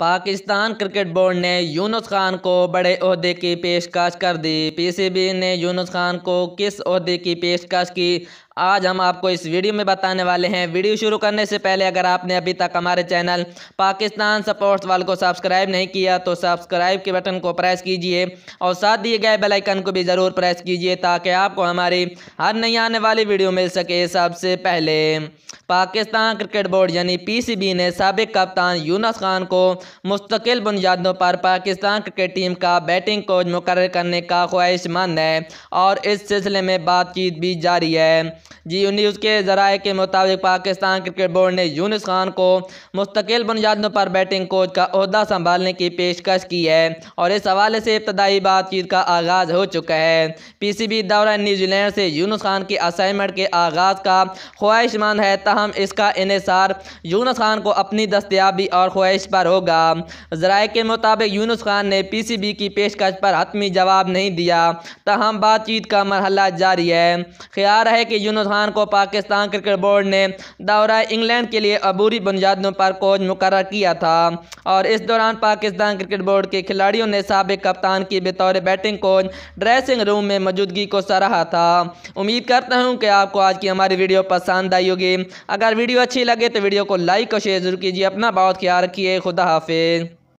Pakistan cricket board ने यूनुस खान को बड़े अहदे की पेशकश कर दी पीसीबी ने यूनुस खान को किस अहदे की पेशकश की आज हम आपको इस वीडियो में बताने वाले हैं वीडियो शुरू करने से पहले अगर आपने अभी तक हमारे चैनल पाकिस्तान सपोर्ट्स वाल को सब्सक्राइब नहीं किया तो सब्सक्राइब के बटन को प्रेस कीजिए और साथ दिए गए बेलाइकन को भी ज़रूर प्रेस कीजिए ताकि आपको हमारी हर नई आने वाली वीडियो मिल सके सबसे पहले पाकिस्तान क्रिकेट बोर्ड यानी पीसीबी ने सबक कप्तान यूनस खान को मुस्तकिल बुनियादों पर पाकिस्तान क्रिकेट टीम का बैटिंग कोच मुकर करने का ख्वाहिशमंद है और इस सिलसिले में बातचीत भी जारी है जी न्यूज़ के ज़राए के मुताबिक पाकिस्तान क्रिकेट बोर्ड ने यूनिस खान को मुस्तकिल बुनियादों पर बैटिंग कोच का अहदा संभालने की पेशकश की है और इस हवाले से इब्तदाई बातचीत का आगाज़ हो चुका है पी सी बी दौरा न्यूजीलैंड से यूनस खान की असाइनमेंट के आगाज़ का ख्वाहिशमंद है तहम इसका इसार यूनस खान को अपनी दस्तियाबी और ख्वाहिश पर होगा ज़राए के मुताबिक यूनस खान ने पी सी बी की पेशकश पर हतमी जवाब नहीं दिया तहम बातचीत का मरहला जारी है ख्याल है कि यूनस खान रहमान को पाकिस्तान क्रिकेट बोर्ड ने दौरा इंग्लैंड के लिए अबूरी बुनियादों पर कोच मुकर किया था और इस दौरान पाकिस्तान क्रिकेट बोर्ड के खिलाड़ियों ने सबक कप्तान की बतौर बैटिंग कोच ड्रेसिंग रूम में मौजूदगी को सराहा था उम्मीद करता हूँ कि आपको आज की हमारी वीडियो पसंद आई होगी अगर वीडियो अच्छी लगे तो वीडियो को लाइक और शेयर जरूर कीजिए अपना बहुत ख्याल रखिए खुदा हाफिज़